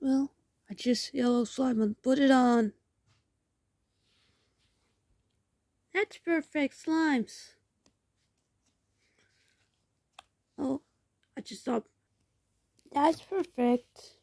Well, I just yellow slime and put it on. That's perfect slimes. Oh, I just thought that's perfect.